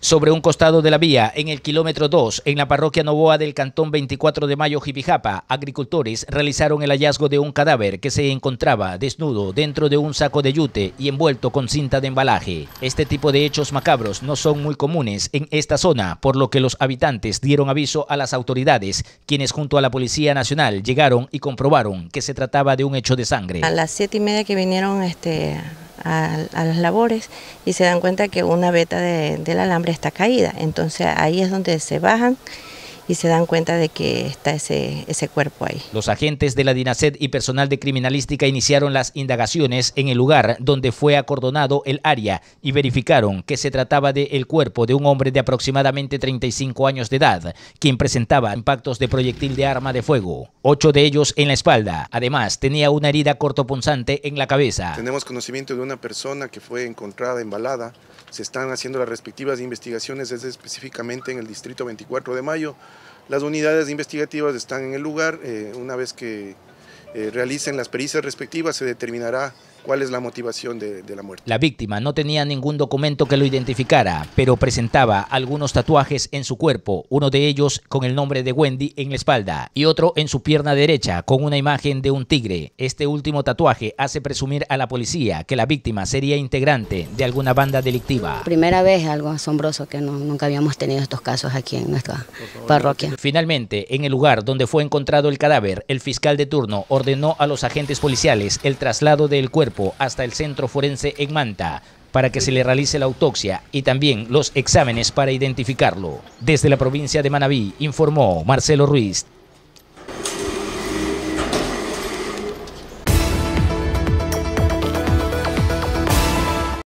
sobre un costado de la vía, en el kilómetro 2, en la parroquia Novoa del Cantón 24 de Mayo, Jipijapa, agricultores realizaron el hallazgo de un cadáver que se encontraba desnudo dentro de un saco de yute y envuelto con cinta de embalaje. Este tipo de hechos macabros no son muy comunes en esta zona, por lo que los habitantes dieron aviso a las autoridades, quienes junto a la Policía Nacional llegaron y comprobaron que se trataba de un hecho de sangre. A las siete y media que vinieron este, a, las labores y se dan cuenta que una veta de, del alambre está caída. Entonces ahí es donde se bajan y se dan cuenta de que está ese, ese cuerpo ahí. Los agentes de la DINASED y personal de criminalística iniciaron las indagaciones en el lugar donde fue acordonado el área y verificaron que se trataba del el cuerpo de un hombre de aproximadamente 35 años de edad, quien presentaba impactos de proyectil de arma de fuego, ocho de ellos en la espalda. Además, tenía una herida cortopunzante en la cabeza. Tenemos conocimiento de una persona que fue encontrada embalada se están haciendo las respectivas investigaciones, es específicamente en el distrito 24 de mayo. Las unidades investigativas están en el lugar, eh, una vez que eh, realicen las pericias respectivas se determinará cuál es la motivación de, la muerte. La víctima no tenía ningún documento que lo identificara, pero presentaba algunos tatuajes en su cuerpo, uno de ellos con el nombre de Wendy en la espalda y otro en su pierna derecha con una imagen de un tigre. Este último tatuaje hace presumir a la policía que la víctima sería integrante de alguna banda delictiva. Primera vez algo asombroso que nunca habíamos tenido estos casos aquí en nuestra parroquia. Finalmente, en el lugar donde fue encontrado el cadáver, el fiscal de turno ordenó a los agentes policiales el traslado del cuerpo hasta el centro forense en Manta para que se le realice la autopsia y también los exámenes para identificarlo. Desde la provincia de Manabí informó Marcelo Ruiz.